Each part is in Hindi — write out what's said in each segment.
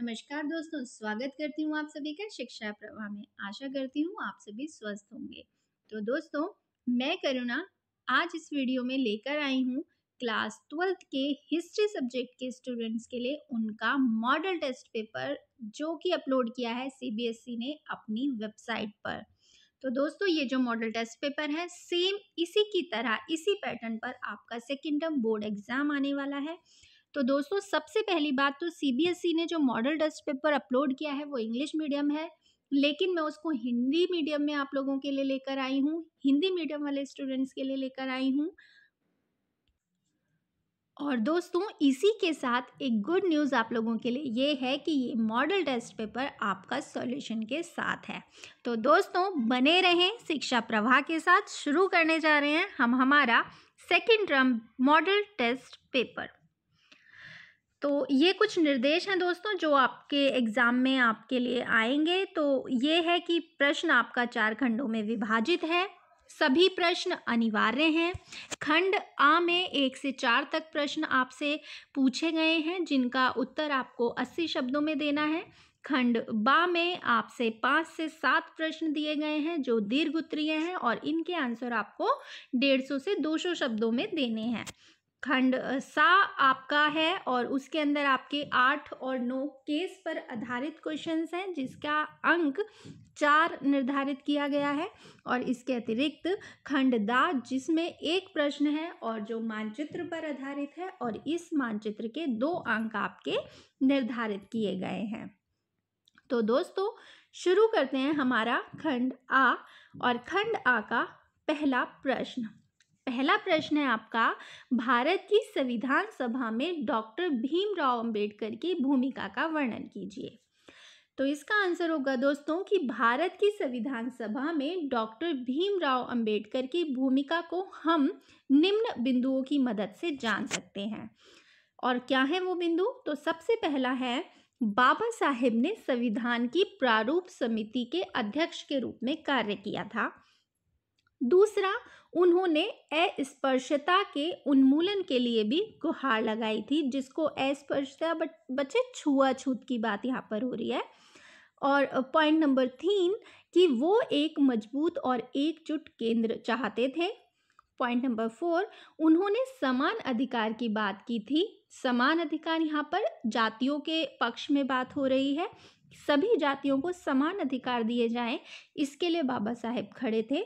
नमस्कार दोस्तों स्वागत करती हूँ आप सभी का शिक्षा प्रवाह में आशा करती हूँ आप सभी स्वस्थ होंगे तो दोस्तों मैं करुणा आज इस वीडियो में लेकर आई हूँ क्लास ट्वेल्थ के हिस्ट्री सब्जेक्ट के स्टूडेंट्स के लिए उनका मॉडल टेस्ट पेपर जो कि अपलोड किया है सीबीएसई ने अपनी वेबसाइट पर तो दोस्तों ये जो मॉडल टेस्ट पेपर है सेम इसी की तरह इसी पैटर्न पर आपका सेकेंड टर्म बोर्ड एग्जाम आने वाला है तो दोस्तों सबसे पहली बात तो सीबीएसई e ने जो मॉडल टेस्ट पेपर अपलोड किया है वो इंग्लिश मीडियम है लेकिन मैं उसको हिंदी मीडियम में आप लोगों के लिए लेकर आई हूँ हिंदी मीडियम वाले स्टूडेंट्स के लिए लेकर आई हूँ और दोस्तों इसी के साथ एक गुड न्यूज़ आप लोगों के लिए ये है कि ये मॉडल टेस्ट पेपर आपका सॉल्यूशन के साथ है तो दोस्तों बने रहें शिक्षा प्रवाह के साथ शुरू करने जा रहे हैं हम हमारा second term model test paper तो ये कुछ निर्देश हैं दोस्तों जो आपके एग्ज़ाम में आपके लिए आएंगे तो ये है कि प्रश्न आपका चार खंडों में विभाजित है सभी प्रश्न अनिवार्य हैं खंड आ में एक से चार तक प्रश्न आपसे पूछे गए हैं जिनका उत्तर आपको अस्सी शब्दों में देना है खंड बा में आपसे पाँच से सात प्रश्न दिए गए हैं जो दीर्घ उत्तरीय हैं और इनके आंसर आपको डेढ़ सौ से दो सौ शब्दों में देने हैं खंड सा आपका है और उसके अंदर आपके आठ और नौ केस पर आधारित क्वेश्चंस हैं जिसका अंक चार निर्धारित किया गया है और इसके अतिरिक्त खंड दा जिसमें एक प्रश्न है और जो मानचित्र पर आधारित है और इस मानचित्र के दो अंक आपके निर्धारित किए गए हैं तो दोस्तों शुरू करते हैं हमारा खंड आ और खंड आ का पहला प्रश्न पहला प्रश्न है आपका भारत की संविधान सभा में डॉक्टर भीमराव अंबेडकर की भूमिका का वर्णन कीजिए तो इसका आंसर होगा दोस्तों कि भारत की संविधान सभा में डॉक्टर भीमराव अंबेडकर की भूमिका को हम निम्न बिंदुओं की मदद से जान सकते हैं और क्या है वो बिंदु तो सबसे पहला है बाबा साहेब ने संविधान की प्रारूप समिति के अध्यक्ष के रूप में कार्य किया था दूसरा उन्होंने अस्पर्शता के उन्मूलन के लिए भी गुहार लगाई थी जिसको अस्पर्शता बच्चे छुआछूत की बात यहाँ पर हो रही है और पॉइंट नंबर तीन कि वो एक मजबूत और एकजुट केंद्र चाहते थे पॉइंट नंबर फोर उन्होंने समान अधिकार की बात की थी समान अधिकार यहाँ पर जातियों के पक्ष में बात हो रही है सभी जातियों को समान अधिकार दिए जाएं इसके लिए बाबा साहेब खड़े थे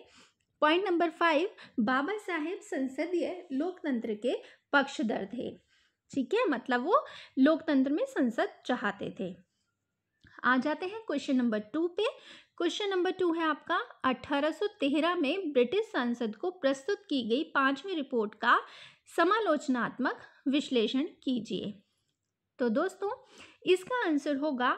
point number five Baba Saheb संसदीय लोकतंत्र के पक्षधर थे ठीक है मतलब वो लोकतंत्र में संसद चाहते थे आ जाते हैं क्वेश्चन नंबर टू पे क्वेश्चन नंबर टू है आपका 1813 में ब्रिटिश संसद को प्रस्तुत की गई पांचवी रिपोर्ट का समालोचनात्मक विश्लेषण कीजिए तो दोस्तों इसका आंसर होगा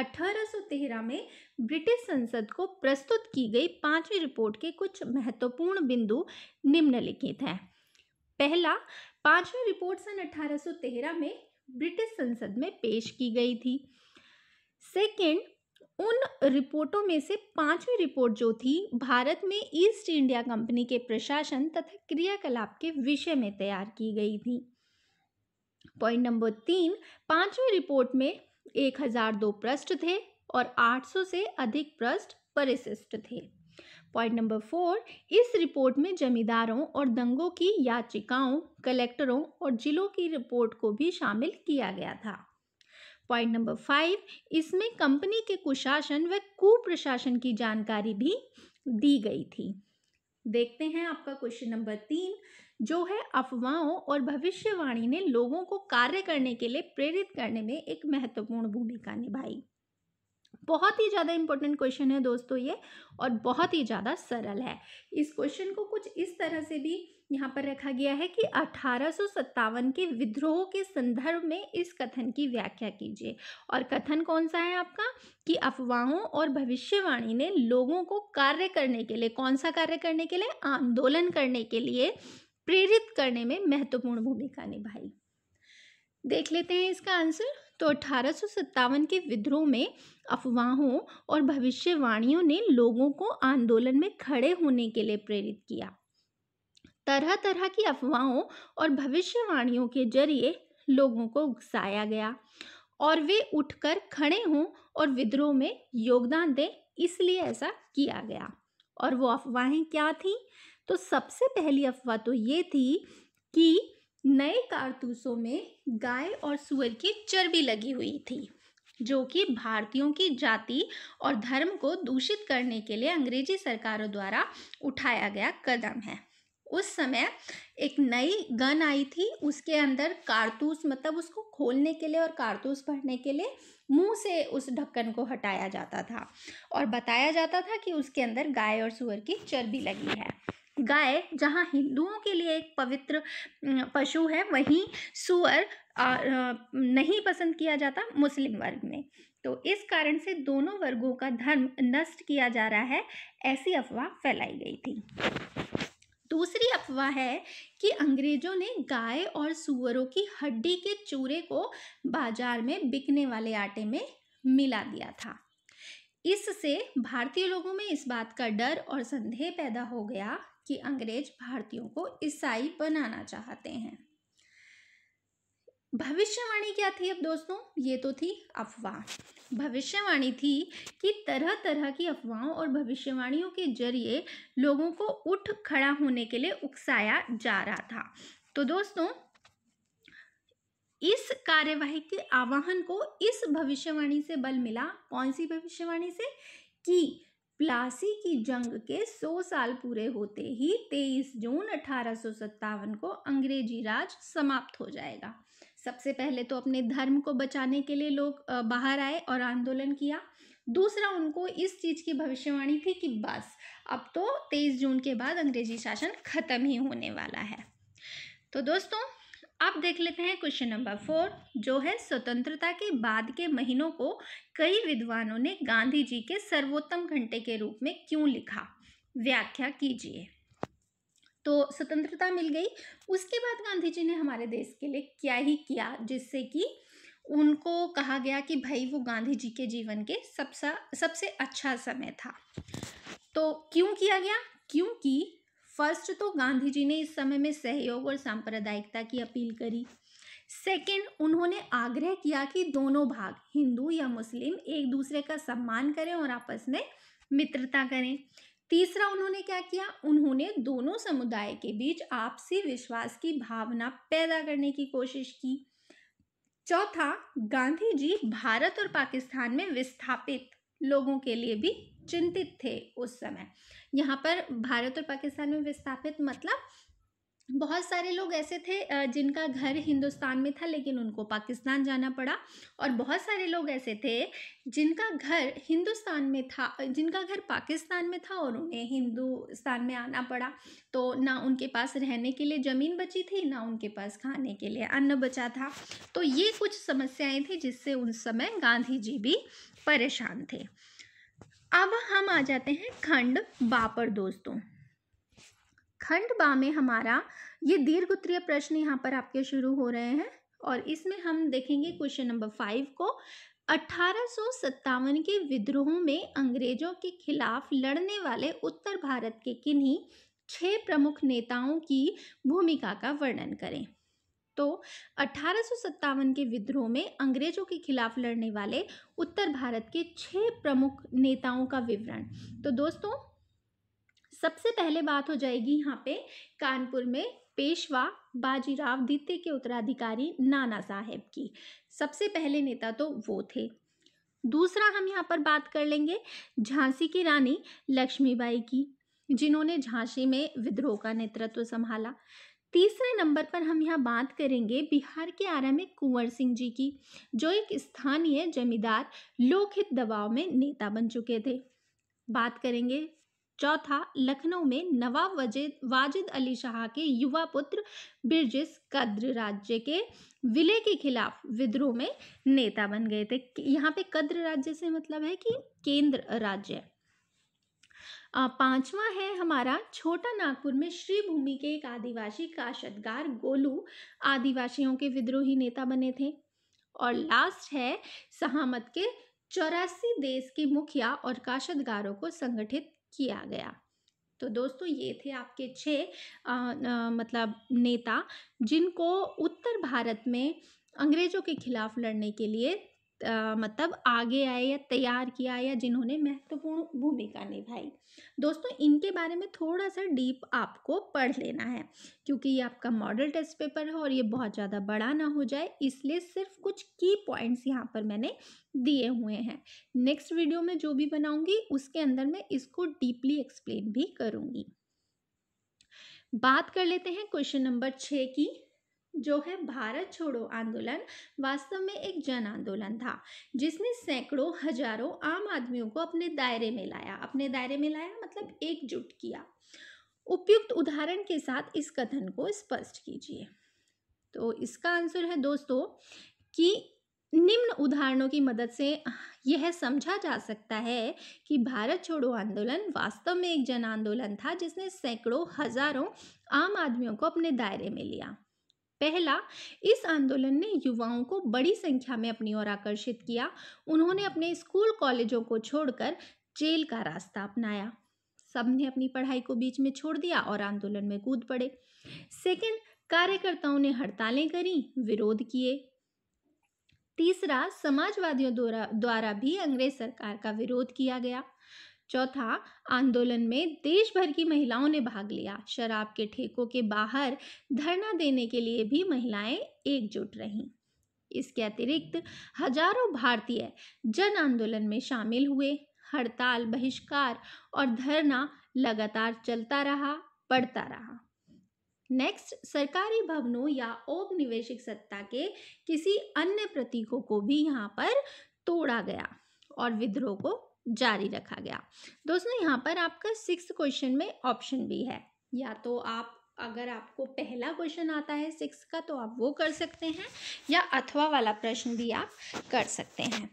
1813 में ब्रिटिश संसद को प्रस्तुत की गई पांचवी रिपोर्ट के कुछ महत्वपूर्ण बिंदु निम्नलिखित हैं पहला पांचवी रिपोर्ट सन 1813 में ब्रिटिश संसद में पेश की गई थी सेकंड उन रिपोर्टों में से पांचवी रिपोर्ट जो थी भारत में ईस्ट इंडिया कंपनी के प्रशासन तथा क्रियाकलाप के विषय में तैयार की गई थी पॉइंट नंबर तीन पांचवी रिपोर्ट में 1002 पृष्ठ थे और 800 से अधिक पृष्ठ परिशिष्ट थे पॉइंट नंबर फोर इस रिपोर्ट में जमींदारों और दंगों की याचिकाओं कलेक्टरों और जिलों की रिपोर्ट को भी शामिल किया गया था पॉइंट नंबर फाइव इसमें कंपनी के कुशासन व कुप्रशासन की जानकारी भी दी गई थी देखते हैं आपका क्वेश्चन नंबर तीन जो है अफवाहों और भविष्यवाणी ने लोगों को कार्य करने के लिए प्रेरित करने में एक महत्वपूर्ण भूमिका निभाई बहुत ही ज़्यादा इंपॉर्टेंट क्वेश्चन है दोस्तों ये और बहुत ही ज़्यादा सरल है इस क्वेश्चन को कुछ इस तरह से भी यहाँ पर रखा गया है कि अठारह के विद्रोह के संदर्भ में इस कथन की व्याख्या कीजिए और कथन कौन सा है आपका कि अफवाहों और भविष्यवाणी ने लोगों को कार्य करने के लिए कौन सा कार्य करने के लिए आंदोलन करने के लिए प्रेरित करने में महत्वपूर्ण भूमिका निभाई देख लेते हैं इसका आंसर तो अठारह के विद्रोह में अफवाहों और भविष्यवाणियों ने लोगों को आंदोलन में खड़े होने के लिए प्रेरित किया तरह तरह की अफवाहों और भविष्यवाणियों के जरिए लोगों को उकसाया गया और वे उठकर खड़े हों और विद्रोह में योगदान दें इसलिए ऐसा किया गया और वो अफवाहें क्या थी तो सबसे पहली अफवाह तो ये थी कि नए कारतूसों में गाय और सुअर की चर्बी लगी हुई थी जो कि भारतीयों की जाति और धर्म को दूषित करने के लिए अंग्रेजी सरकारों द्वारा उठाया गया कदम है उस समय एक नई गन आई थी उसके अंदर कारतूस मतलब उसको खोलने के लिए और कारतूस भरने के लिए मुंह से उस ढक्कन को हटाया जाता था और बताया जाता था कि उसके अंदर गाय और सुअर की चर्बी लगी है गाय जहाँ हिंदुओं के लिए एक पवित्र पशु है वहीं सुअर नहीं पसंद किया जाता मुस्लिम वर्ग में तो इस कारण से दोनों वर्गों का धर्म नष्ट किया जा रहा है ऐसी अफवाह फैलाई गई थी दूसरी अफवाह है कि अंग्रेजों ने गाय और सुअरों की हड्डी के चूरे को बाजार में बिकने वाले आटे में मिला दिया था इससे भारतीय लोगों में इस बात का डर और संदेह पैदा हो गया कि अंग्रेज भारतीयों को ईसाई बनाना चाहते हैं भविष्यवाणी क्या थी अब दोस्तों ये तो थी अफवाह भविष्यवाणी थी कि तरह तरह की अफवाहों और भविष्यवाणियों के जरिए लोगों को उठ खड़ा होने के लिए उकसाया जा रहा था तो दोस्तों इस कार्यवाही के आवाहन को इस भविष्यवाणी से बल मिला कौन सी भविष्यवाणी से कि प्लासी की जंग के 100 साल पूरे होते ही 23 जून अठारह को अंग्रेजी राज समाप्त हो जाएगा सबसे पहले तो अपने धर्म को बचाने के लिए लोग बाहर आए और आंदोलन किया दूसरा उनको इस चीज़ की भविष्यवाणी थी कि बस अब तो 23 जून के बाद अंग्रेजी शासन खत्म ही होने वाला है तो दोस्तों अब देख लेते हैं क्वेश्चन नंबर फोर जो है स्वतंत्रता के बाद के महीनों को कई विद्वानों ने गांधी जी के सर्वोत्तम घंटे के रूप में क्यों लिखा व्याख्या कीजिए तो स्वतंत्रता मिल गई उसके बाद गांधी जी ने हमारे देश के लिए क्या ही किया जिससे कि उनको कहा गया कि भाई वो गांधी जी के जीवन के सबसे सबसे अच्छा समय था तो क्यों किया गया क्योंकि फर्स्ट तो गांधी जी ने इस समय में सहयोग और सांप्रदायिकता की अपील करी सेकंड उन्होंने आग्रह किया कि दोनों भाग हिंदू या मुस्लिम एक दूसरे का सम्मान करें और आपस में मित्रता करें तीसरा उन्होंने क्या किया उन्होंने दोनों समुदाय के बीच आपसी विश्वास की भावना पैदा करने की कोशिश की चौथा गांधी जी भारत और पाकिस्तान में विस्थापित लोगों के लिए भी चिंतित थे उस समय यहाँ पर भारत और पाकिस्तान में विस्थापित मतलब बहुत सारे लोग ऐसे थे जिनका घर हिंदुस्तान में था लेकिन उनको पाकिस्तान जाना पड़ा और बहुत सारे लोग ऐसे थे जिनका घर हिंदुस्तान में था जिनका घर पाकिस्तान में था और उन्हें हिंदुस्तान में आना पड़ा तो ना उनके पास रहने के लिए ज़मीन बची थी ना उनके पास खाने के लिए अन्न बचा था तो ये कुछ समस्याएँ थी जिससे उन समय गांधी जी भी परेशान थे अब हम आ जाते हैं खंड बापर दोस्तों खंड बा में हमारा ये दीर्घ उत्तरीय प्रश्न यहाँ पर आपके शुरू हो रहे हैं और इसमें हम देखेंगे क्वेश्चन नंबर फाइव को अठारह के विद्रोहों में अंग्रेजों के खिलाफ लड़ने वाले उत्तर भारत के किन्हीं छह प्रमुख नेताओं की भूमिका का वर्णन करें तो अठारह के विद्रोह में अंग्रेजों के खिलाफ लड़ने वाले उत्तर भारत के छह प्रमुख नेताओं का विवरण तो दोस्तों सबसे पहले बात हो जाएगी यहाँ पे कानपुर में पेशवा बाजीराव द्वितीय के उत्तराधिकारी नाना साहेब की सबसे पहले नेता तो वो थे दूसरा हम यहाँ पर बात कर लेंगे झांसी की रानी लक्ष्मीबाई की जिन्होंने झांसी में विद्रोह का नेतृत्व संभाला तीसरे नंबर पर हम यहाँ बात करेंगे बिहार के आरा में कुंवर सिंह जी की जो एक स्थानीय जमींदार लोकहित दबाव में नेता बन चुके थे बात करेंगे चौथा लखनऊ में नवाब वजिद वाजिद अली शाह के युवा पुत्र बिरजिस कद्र राज्य के विलय के खिलाफ विद्रोह में नेता बन गए थे यहाँ पे कद्र राज्य से मतलब है कि केंद्र राज्य पांचवा है हमारा छोटा नागपुर में श्री भूमि के एक आदिवासी काशतगार गोलू आदिवासियों के विद्रोही नेता बने थे और लास्ट है सहामत के चौरासी देश के मुखिया और काशतगारों को संगठित किया गया तो दोस्तों ये थे आपके छः मतलब नेता जिनको उत्तर भारत में अंग्रेज़ों के खिलाफ़ लड़ने के लिए मतलब आगे आए या तैयार किया या जिन्होंने महत्वपूर्ण भूमिका निभाई दोस्तों इनके बारे में थोड़ा सा डीप आपको पढ़ लेना है क्योंकि ये आपका मॉडल टेस्ट पेपर है और ये बहुत ज़्यादा बड़ा ना हो जाए इसलिए सिर्फ कुछ की पॉइंट्स यहाँ पर मैंने दिए हुए हैं नेक्स्ट वीडियो में जो भी बनाऊंगी उसके अंदर मैं इसको डीपली एक्सप्लेन भी करूँगी बात कर लेते हैं क्वेश्चन नंबर छः की जो है भारत छोड़ो आंदोलन वास्तव में एक जन आंदोलन था जिसने सैकड़ों हजारों आम आदमियों को अपने दायरे में लाया अपने दायरे में लाया मतलब एकजुट किया उपयुक्त उदाहरण के साथ इस कथन को स्पष्ट कीजिए तो इसका आंसर है दोस्तों कि निम्न उदाहरणों की मदद से यह समझा जा सकता है कि भारत छोड़ो आंदोलन वास्तव में एक जन आंदोलन था जिसने सैकड़ों हजारों आम आदमियों को अपने दायरे में लिया पहला इस आंदोलन ने युवाओं को बड़ी संख्या में अपनी ओर आकर्षित किया उन्होंने अपने स्कूल कॉलेजों को छोड़कर जेल का रास्ता अपनाया सबने अपनी पढ़ाई को बीच में छोड़ दिया और आंदोलन में कूद पड़े सेकंड कार्यकर्ताओं ने हड़तालें करी विरोध किए तीसरा समाजवादियों द्वारा द्वारा भी अंग्रेज सरकार का विरोध किया गया चौथा आंदोलन में देश भर की महिलाओं ने भाग लिया शराब के ठेकों के बाहर धरना देने के लिए भी महिलाएं एकजुट रहीं इसके अतिरिक्त हजारों भारतीय जन आंदोलन में शामिल हुए हड़ताल बहिष्कार और धरना लगातार चलता रहा पड़ता रहा नेक्स्ट सरकारी भवनों या औपनिवेशिक सत्ता के किसी अन्य प्रतीकों को भी यहाँ पर तोड़ा गया और विद्रोह को जारी रखा गया दोस्तों यहाँ पर आपका सिक्स क्वेश्चन में ऑप्शन भी है या तो आप अगर आपको पहला क्वेश्चन आता है सिक्स का तो आप वो कर सकते हैं या अथवा वाला प्रश्न भी आप कर सकते हैं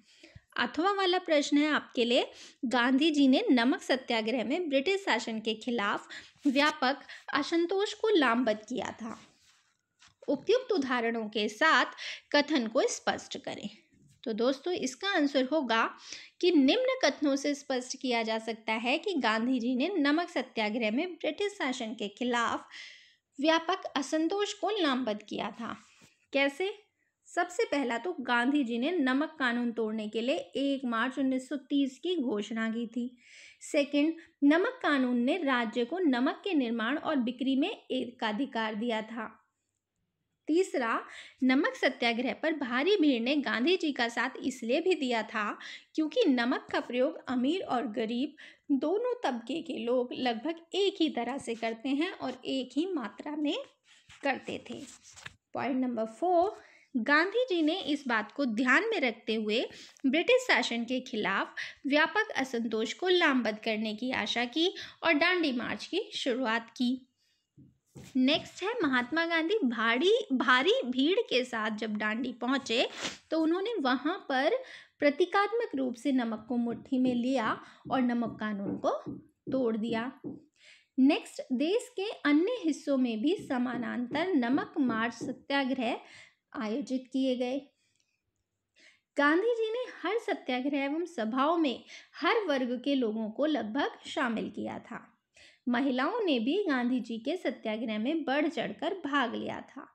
अथवा वाला प्रश्न है आपके लिए गांधी जी ने नमक सत्याग्रह में ब्रिटिश शासन के खिलाफ व्यापक असंतोष को लामबद्ध किया था उपयुक्त उदाहरणों के साथ कथन को स्पष्ट करें तो दोस्तों इसका आंसर होगा कि निम्न कथनों से स्पष्ट किया जा सकता है कि गांधी जी ने नमक सत्याग्रह में ब्रिटिश शासन के खिलाफ व्यापक असंतोष को लामबद्ध किया था कैसे सबसे पहला तो गांधी जी ने नमक कानून तोड़ने के लिए एक मार्च 1930 की घोषणा की थी सेकंड नमक कानून ने राज्य को नमक के निर्माण और बिक्री में एकाधिकार दिया था तीसरा नमक सत्याग्रह पर भारी भीड़ ने गांधी जी का साथ इसलिए भी दिया था क्योंकि नमक का प्रयोग अमीर और गरीब दोनों तबके के लोग लगभग एक ही तरह से करते हैं और एक ही मात्रा में करते थे point number four Gandhi ji ने इस बात को ध्यान में रखते हुए ब्रिटिश शासन के खिलाफ व्यापक असंतोष को लामबद्ध करने की आशा की और डांडी मार्च की शुरुआत की नेक्स्ट है महात्मा गांधी भारी भारी भीड़ के साथ जब डांडी पहुंचे तो उन्होंने वहां पर प्रतीकात्मक रूप से नमक को मुट्ठी में लिया और नमक कानून को तोड़ दिया नेक्स्ट देश के अन्य हिस्सों में भी समानांतर नमक मार्च सत्याग्रह आयोजित किए गए गांधी जी ने हर सत्याग्रह एवं सभाओं में हर वर्ग के लोगों को लगभग शामिल किया था महिलाओं ने भी गांधी जी के सत्याग्रह में बढ़ चढ़कर भाग लिया था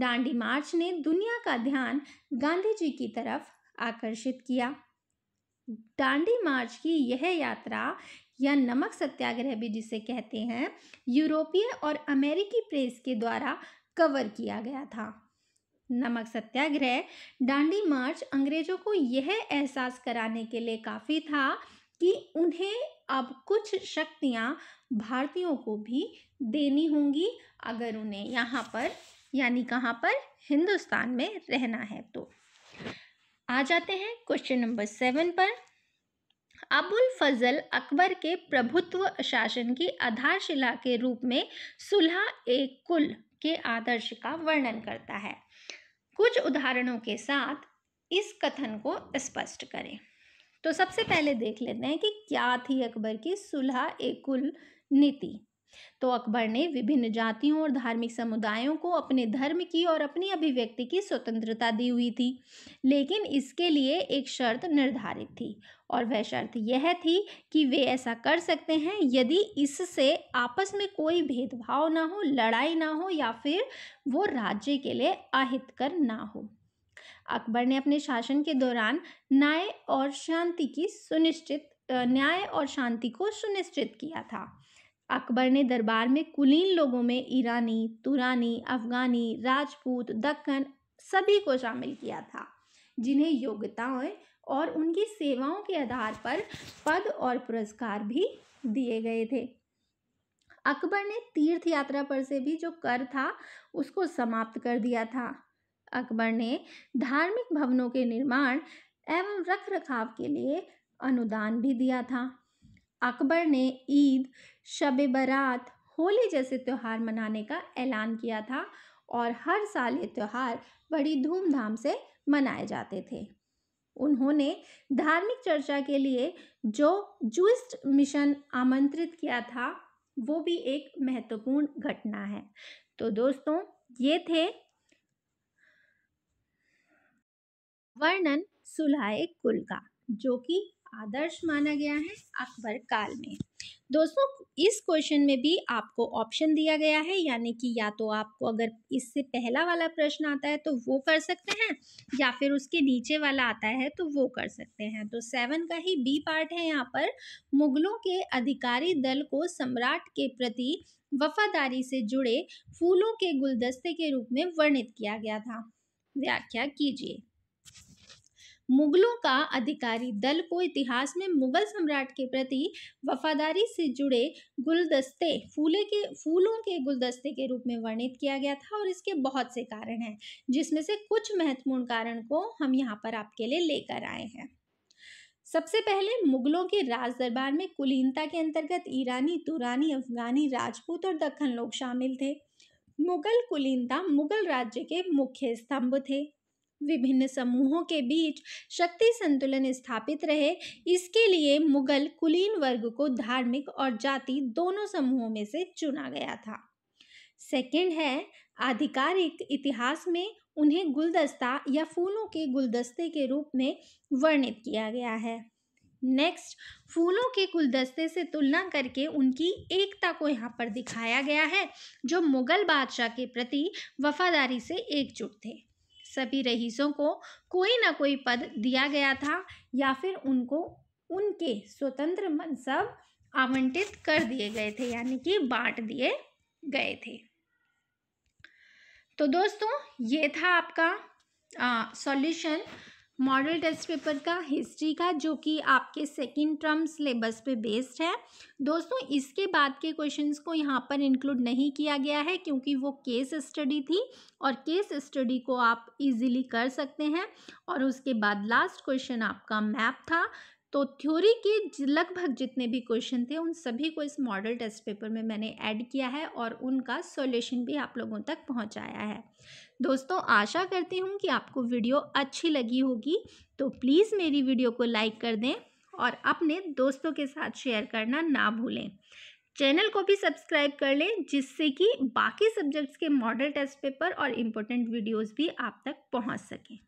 डांडी मार्च ने दुनिया का ध्यान गांधी जी की तरफ आकर्षित किया डांडी मार्च की यह यात्रा या नमक सत्याग्रह भी जिसे कहते हैं यूरोपीय और अमेरिकी प्रेस के द्वारा कवर किया गया था नमक सत्याग्रह डांडी मार्च अंग्रेजों को यह एहसास कराने के लिए काफ़ी था कि उन्हें अब कुछ शक्तियाँ भारतीयों को भी देनी होंगी अगर उन्हें यहाँ पर यानी कहाँ पर हिंदुस्तान में रहना है तो आ जाते हैं क्वेश्चन नंबर सेवन पर अबुल फजल अकबर के प्रभुत्व शासन की आधारशिला के रूप में सुलह एक कुल के आदर्श का वर्णन करता है कुछ उदाहरणों के साथ इस कथन को स्पष्ट करें तो सबसे पहले देख लेते हैं कि क्या थी अकबर की सुलह एकुल नीति तो अकबर ने विभिन्न जातियों और धार्मिक समुदायों को अपने धर्म की और अपनी अभिव्यक्ति की स्वतंत्रता दी हुई थी लेकिन इसके लिए एक शर्त निर्धारित थी और वह शर्त यह थी कि वे ऐसा कर सकते हैं यदि इससे आपस में कोई भेदभाव ना हो लड़ाई ना हो या फिर वो राज्य के लिए अहितकर ना हो अकबर ने अपने शासन के दौरान न्याय और शांति की सुनिश्चित न्याय और शांति को सुनिश्चित किया था अकबर ने दरबार में कुलीन लोगों में ईरानी तुरानी अफगानी राजपूत दक्कन सभी को शामिल किया था जिन्हें योग्यताएं और उनकी सेवाओं के आधार पर पद और पुरस्कार भी दिए गए थे अकबर ने तीर्थ यात्रा पर से भी जो कर था उसको समाप्त कर दिया था अकबर ने धार्मिक भवनों के निर्माण एवं रख रखाव के लिए अनुदान भी दिया था अकबर ने ईद शब बारात होली जैसे त्यौहार मनाने का ऐलान किया था और हर साल ये त्यौहार बड़ी धूमधाम से मनाए जाते थे उन्होंने धार्मिक चर्चा के लिए जो जूस्ट मिशन आमंत्रित किया था वो भी एक महत्वपूर्ण घटना है तो दोस्तों ये थे वर्णन सुलहाए कुल का जो कि आदर्श माना गया है अकबर काल में दोस्तों इस क्वेश्चन में भी आपको ऑप्शन दिया गया है यानी कि या तो आपको अगर इससे पहला वाला प्रश्न आता है तो वो कर सकते हैं या फिर उसके नीचे वाला आता है तो वो कर सकते हैं तो सेवन का ही बी पार्ट है यहाँ पर मुगलों के अधिकारी दल को सम्राट के प्रति वफादारी से जुड़े फूलों के गुलदस्ते के रूप में वर्णित किया गया था व्याख्या कीजिए मुगलों का अधिकारी दल को इतिहास में मुगल सम्राट के प्रति वफादारी से जुड़े गुलदस्ते फूले के फूलों के गुलदस्ते के रूप में वर्णित किया गया था और इसके बहुत से कारण हैं जिसमें से कुछ महत्वपूर्ण कारण को हम यहाँ पर आपके लिए लेकर आए हैं सबसे पहले मुगलों के राज दरबार में कुलीनता के अंतर्गत ईरानी तुरानी अफगानी राजपूत और दखन लोग शामिल थे मुगल कुलीनता मुगल राज्य के मुख्य स्तंभ थे विभिन्न समूहों के बीच शक्ति संतुलन स्थापित रहे इसके लिए मुगल कुलीन वर्ग को धार्मिक और जाति दोनों समूहों में से चुना गया था सेकंड है आधिकारिक इतिहास में उन्हें गुलदस्ता या फूलों के गुलदस्ते के रूप में वर्णित किया गया है नेक्स्ट फूलों के गुलदस्ते से तुलना करके उनकी एकता को यहाँ पर दिखाया गया है जो मुगल बादशाह के प्रति वफादारी से एकजुट थे सभी रईसों को कोई ना कोई पद दिया गया था या फिर उनको उनके स्वतंत्र मनसब आवंटित कर दिए गए थे यानी कि बांट दिए गए थे तो दोस्तों ये था आपका सॉल्यूशन मॉडल टेस्ट पेपर का हिस्ट्री का जो कि आपके सेकेंड टर्म सिलेबस पे बेस्ड है दोस्तों इसके बाद के क्वेश्चंस को यहाँ पर इंक्लूड नहीं किया गया है क्योंकि वो केस स्टडी थी और केस स्टडी को आप इजीली कर सकते हैं और उसके बाद लास्ट क्वेश्चन आपका मैप था तो थ्योरी के लगभग जितने भी क्वेश्चन थे उन सभी को इस मॉडल टेस्ट पेपर में मैंने ऐड किया है और उनका सॉल्यूशन भी आप लोगों तक पहुंचाया है दोस्तों आशा करती हूँ कि आपको वीडियो अच्छी लगी होगी तो प्लीज़ मेरी वीडियो को लाइक कर दें और अपने दोस्तों के साथ शेयर करना ना भूलें चैनल को भी सब्सक्राइब कर लें जिससे कि बाकी सब्जेक्ट्स के मॉडल टेस्ट पेपर और इम्पोर्टेंट वीडियोस भी आप तक पहुंच सकें